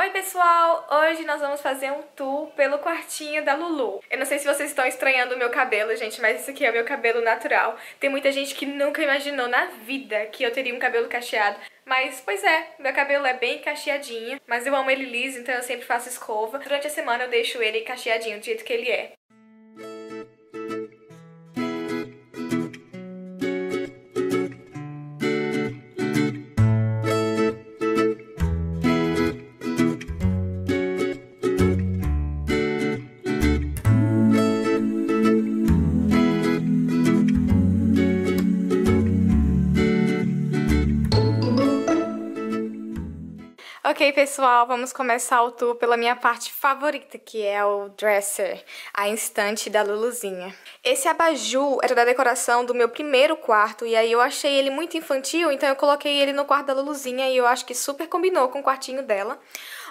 Oi pessoal, hoje nós vamos fazer um tour pelo quartinho da Lulu. Eu não sei se vocês estão estranhando o meu cabelo, gente, mas isso aqui é o meu cabelo natural. Tem muita gente que nunca imaginou na vida que eu teria um cabelo cacheado. Mas, pois é, meu cabelo é bem cacheadinho, mas eu amo ele liso, então eu sempre faço escova. Durante a semana eu deixo ele cacheadinho do jeito que ele é. Ok, pessoal, vamos começar o tour pela minha parte favorita, que é o dresser, a estante da Luluzinha. Esse abajur era da decoração do meu primeiro quarto, e aí eu achei ele muito infantil, então eu coloquei ele no quarto da Luluzinha, e eu acho que super combinou com o quartinho dela.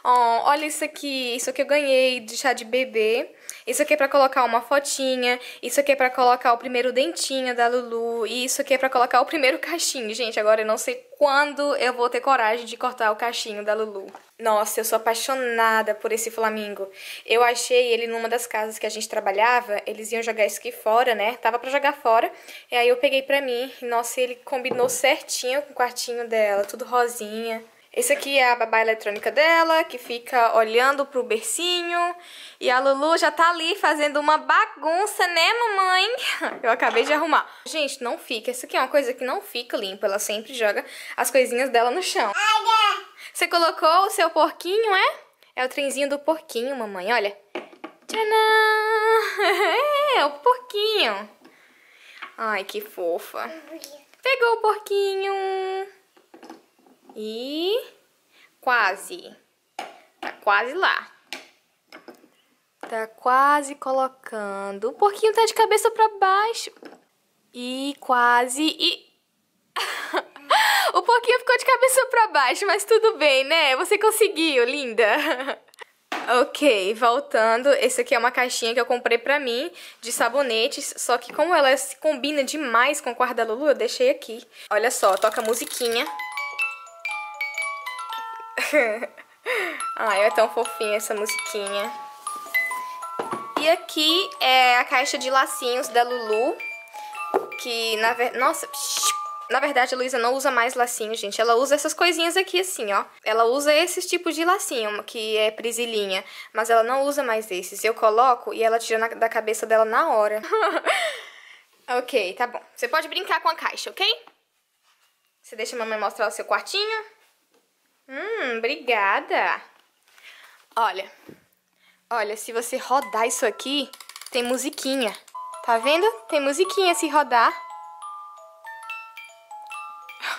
Oh, olha isso aqui, isso aqui eu ganhei de chá de bebê. Isso aqui é pra colocar uma fotinha, isso aqui é pra colocar o primeiro dentinho da Lulu, e isso aqui é pra colocar o primeiro cachinho. Gente, agora eu não sei quando eu vou ter coragem de cortar o cachinho da Lulu. Nossa, eu sou apaixonada por esse flamingo. Eu achei ele numa das casas que a gente trabalhava, eles iam jogar isso aqui fora, né? Tava para jogar fora. E aí eu peguei pra mim, nossa, ele combinou certinho com o quartinho dela, tudo rosinha. Esse aqui é a babá eletrônica dela, que fica olhando pro bercinho. E a Lulu já tá ali fazendo uma bagunça, né, mamãe? Eu acabei de arrumar. Gente, não fica. Isso aqui é uma coisa que não fica limpa. Ela sempre joga as coisinhas dela no chão. Você colocou o seu porquinho, é? É o trenzinho do porquinho, mamãe. Olha. Tchanã! É, o porquinho. Ai, que fofa. Pegou o porquinho. E quase. Tá quase lá. Tá quase colocando. Um pouquinho tá de cabeça pra baixo. E quase. E. o pouquinho ficou de cabeça pra baixo, mas tudo bem, né? Você conseguiu, linda. Ok, voltando, essa aqui é uma caixinha que eu comprei pra mim de sabonetes, só que como ela se combina demais com o guarda-lulu, eu deixei aqui. Olha só, toca musiquinha. Ai, é tão fofinha essa musiquinha. E aqui é a caixa de lacinhos da Lulu. Que, na verdade... Nossa... Na verdade, a Luísa não usa mais lacinho, gente. Ela usa essas coisinhas aqui, assim, ó. Ela usa esses tipos de lacinho, que é prisilinha. Mas ela não usa mais esses. Eu coloco e ela tira na, da cabeça dela na hora. ok, tá bom. Você pode brincar com a caixa, ok? Você deixa a mamãe mostrar o seu quartinho. Hum, obrigada. Olha, olha, se você rodar isso aqui, tem musiquinha. Tá vendo? Tem musiquinha se rodar.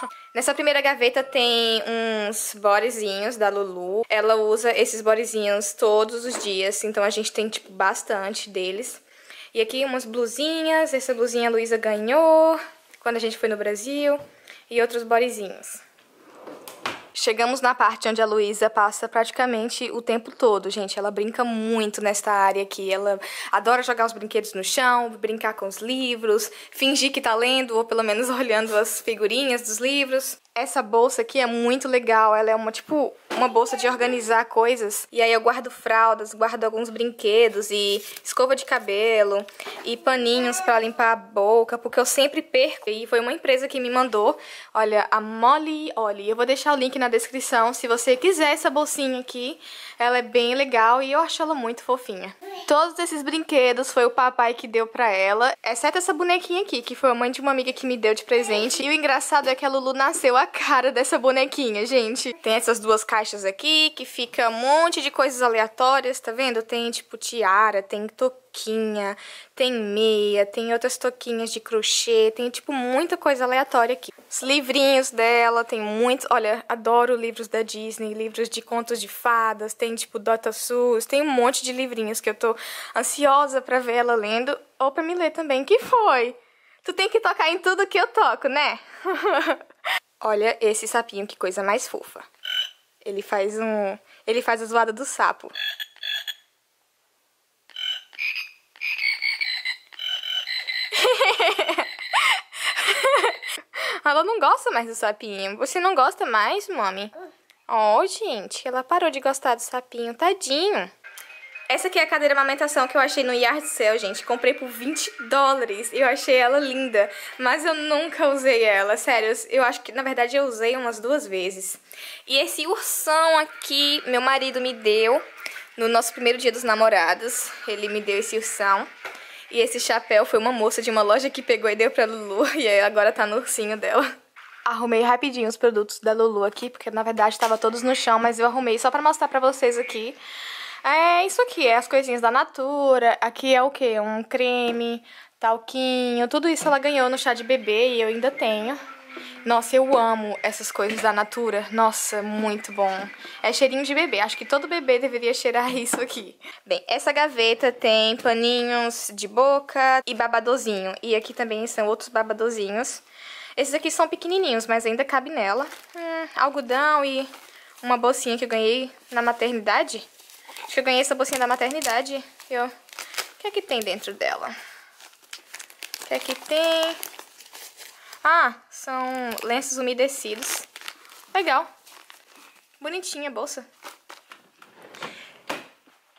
Nessa primeira gaveta tem uns bodezinhos da Lulu. Ela usa esses bodezinhos todos os dias, então a gente tem, tipo, bastante deles. E aqui umas blusinhas, essa blusinha a Luísa ganhou quando a gente foi no Brasil. E outros bodezinhos. Chegamos na parte onde a Luísa passa praticamente o tempo todo, gente. Ela brinca muito nesta área aqui. Ela adora jogar os brinquedos no chão, brincar com os livros, fingir que tá lendo ou pelo menos olhando as figurinhas dos livros. Essa bolsa aqui é muito legal. Ela é uma tipo uma bolsa de organizar coisas. E aí eu guardo fraldas, guardo alguns brinquedos e escova de cabelo e paninhos para limpar a boca, porque eu sempre perco. E foi uma empresa que me mandou, olha, a Molly Olly. Eu vou deixar o link na descrição se você quiser essa bolsinha aqui. Ela é bem legal e eu acho ela muito fofinha. Todos esses brinquedos foi o papai que deu para ela, exceto essa bonequinha aqui, que foi a mãe de uma amiga que me deu de presente. E o engraçado é que a Lulu nasceu a cara dessa bonequinha, gente. Tem essas duas caixas aqui, que fica um monte de coisas aleatórias, tá vendo? Tem tipo tiara, tem toque tem meia, tem outras toquinhas de crochê, tem tipo muita coisa aleatória aqui. Os livrinhos dela, tem muitos, olha, adoro livros da Disney, livros de contos de fadas, tem tipo Dota Sus, tem um monte de livrinhos que eu tô ansiosa pra ver ela lendo ou pra me ler também. Que foi? Tu tem que tocar em tudo que eu toco, né? olha esse sapinho, que coisa mais fofa. Ele faz um, ele faz a zoada do sapo. Ela não gosta mais do sapinho. Você não gosta mais, mami? Oh, gente, ela parou de gostar do sapinho, tadinho. Essa aqui é a cadeira amamentação que eu achei no Yard Cell, gente. Comprei por 20 dólares e eu achei ela linda. Mas eu nunca usei ela, sério. Eu acho que, na verdade, eu usei umas duas vezes. E esse ursão aqui, meu marido me deu no nosso primeiro dia dos namorados. Ele me deu esse ursão. E esse chapéu foi uma moça de uma loja que pegou e deu pra Lulu, e agora tá no ursinho dela. Arrumei rapidinho os produtos da Lulu aqui, porque na verdade tava todos no chão, mas eu arrumei só pra mostrar pra vocês aqui. É isso aqui, é as coisinhas da Natura. Aqui é o quê? Um creme, talquinho. Tudo isso ela ganhou no chá de bebê e eu ainda tenho. Nossa, eu amo essas coisas da natura. Nossa, muito bom. É cheirinho de bebê. Acho que todo bebê deveria cheirar isso aqui. Bem, essa gaveta tem paninhos de boca e babadozinho. E aqui também são outros babadozinhos. Esses aqui são pequenininhos, mas ainda cabe nela. Hum, algodão e uma bolsinha que eu ganhei na maternidade. Acho que eu ganhei essa bolsinha da maternidade. E eu... O que é que tem dentro dela? O que é que tem? Ah, são lenços umedecidos. Legal. Bonitinha a bolsa.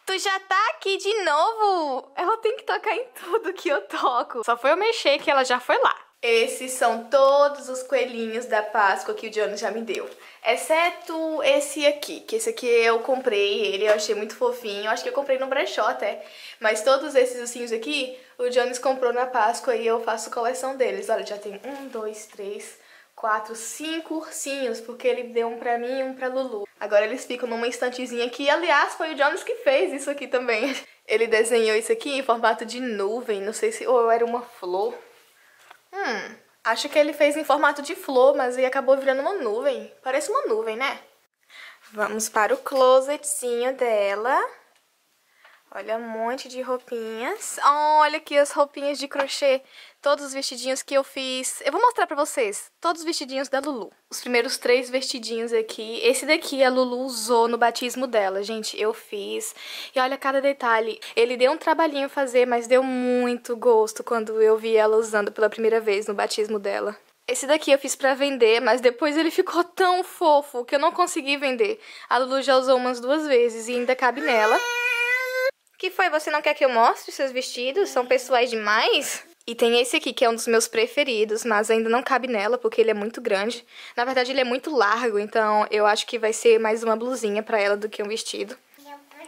Tu já tá aqui de novo? Ela tem que tocar em tudo que eu toco. Só foi eu mexer que ela já foi lá. Esses são todos os coelhinhos da Páscoa que o Johnny já me deu. Exceto esse aqui, que esse aqui eu comprei, ele eu achei muito fofinho. Eu acho que eu comprei no brechó até. Mas todos esses ursinhos aqui, o Jones comprou na Páscoa e eu faço coleção deles. Olha, já tem um, dois, três, quatro, cinco ursinhos, porque ele deu um pra mim e um pra Lulu. Agora eles ficam numa estantezinha aqui. Aliás, foi o Jones que fez isso aqui também. Ele desenhou isso aqui em formato de nuvem, não sei se... Ou era uma flor... Hum, acho que ele fez em formato de flor, mas aí acabou virando uma nuvem. Parece uma nuvem, né? Vamos para o closetzinho dela. Olha um monte de roupinhas. Olha aqui as roupinhas de crochê. Todos os vestidinhos que eu fiz. Eu vou mostrar pra vocês. Todos os vestidinhos da Lulu. Os primeiros três vestidinhos aqui. Esse daqui a Lulu usou no batismo dela, gente. Eu fiz. E olha cada detalhe. Ele deu um trabalhinho fazer, mas deu muito gosto quando eu vi ela usando pela primeira vez no batismo dela. Esse daqui eu fiz pra vender, mas depois ele ficou tão fofo que eu não consegui vender. A Lulu já usou umas duas vezes e ainda cabe nela. Que foi? Você não quer que eu mostre seus vestidos? São pessoais demais? E tem esse aqui, que é um dos meus preferidos, mas ainda não cabe nela, porque ele é muito grande. Na verdade, ele é muito largo, então eu acho que vai ser mais uma blusinha pra ela do que um vestido.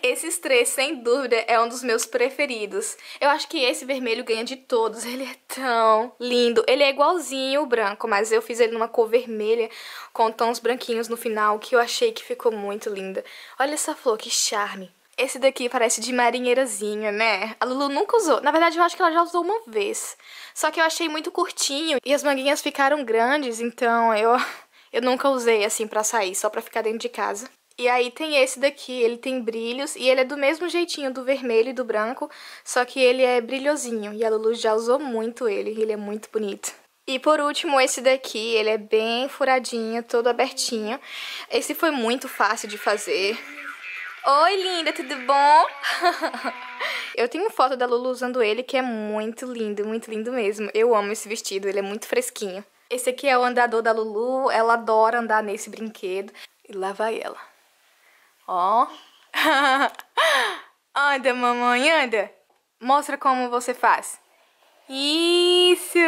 Esses três, sem dúvida, é um dos meus preferidos. Eu acho que esse vermelho ganha de todos. Ele é tão lindo. Ele é igualzinho o branco, mas eu fiz ele numa cor vermelha com tons branquinhos no final, que eu achei que ficou muito linda. Olha essa flor, que charme. Esse daqui parece de marinheirazinha, né? A Lulu nunca usou. Na verdade, eu acho que ela já usou uma vez. Só que eu achei muito curtinho e as manguinhas ficaram grandes, então eu, eu nunca usei assim pra sair, só pra ficar dentro de casa. E aí tem esse daqui, ele tem brilhos e ele é do mesmo jeitinho do vermelho e do branco, só que ele é brilhosinho e a Lulu já usou muito ele, ele é muito bonito. E por último, esse daqui, ele é bem furadinho, todo abertinho. Esse foi muito fácil de fazer. Oi, linda, tudo bom? eu tenho foto da Lulu usando ele, que é muito lindo, muito lindo mesmo. Eu amo esse vestido, ele é muito fresquinho. Esse aqui é o andador da Lulu, ela adora andar nesse brinquedo. E lá vai ela. Ó. anda, mamãe, anda. Mostra como você faz. Isso!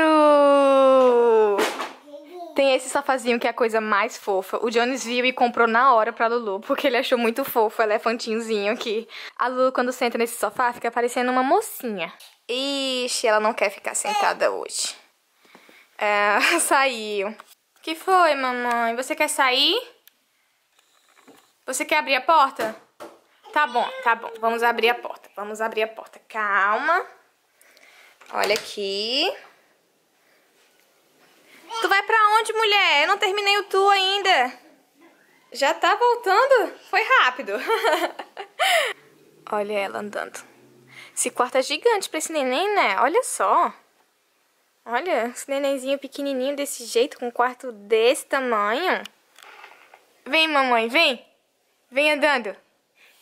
Tem esse safazinho que é a coisa mais fofa. O Jones viu e comprou na hora pra Lulu, porque ele achou muito fofo o elefantinhozinho aqui. A Lulu, quando senta nesse sofá, fica parecendo uma mocinha. Ixi, ela não quer ficar sentada hoje. É, saiu. Que foi, mamãe? Você quer sair? Você quer abrir a porta? Tá bom, tá bom. Vamos abrir a porta. Vamos abrir a porta. Calma. Olha aqui. Onde, mulher? Eu não terminei o tu ainda. Já tá voltando? Foi rápido. Olha ela andando. Esse quarto é gigante pra esse neném, né? Olha só. Olha, esse nenenzinho pequenininho desse jeito, com um quarto desse tamanho. Vem, mamãe, vem. Vem andando.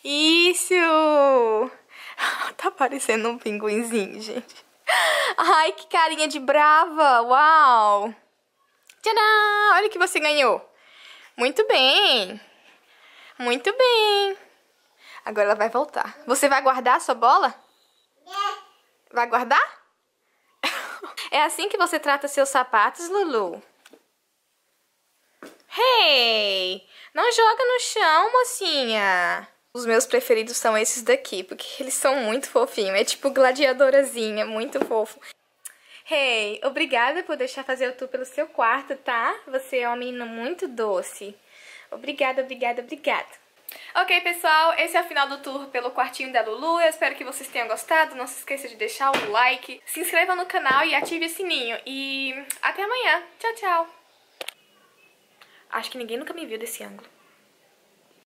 Isso! Tá parecendo um pinguinzinho, gente. Ai, que carinha de brava. Uau! Tcharam! Olha o que você ganhou! Muito bem! Muito bem! Agora ela vai voltar. Você vai guardar a sua bola? É. Vai guardar? É assim que você trata seus sapatos, Lulu? Hey! Não joga no chão, mocinha! Os meus preferidos são esses daqui, porque eles são muito fofinhos. É tipo gladiadorazinha, muito fofo. Hey, obrigada por deixar fazer o tour pelo seu quarto, tá? Você é uma menina muito doce. Obrigada, obrigada, obrigada. Ok, pessoal, esse é o final do tour pelo quartinho da Lulu. Eu espero que vocês tenham gostado. Não se esqueça de deixar o like, se inscreva no canal e ative o sininho. E até amanhã. Tchau, tchau. Acho que ninguém nunca me viu desse ângulo.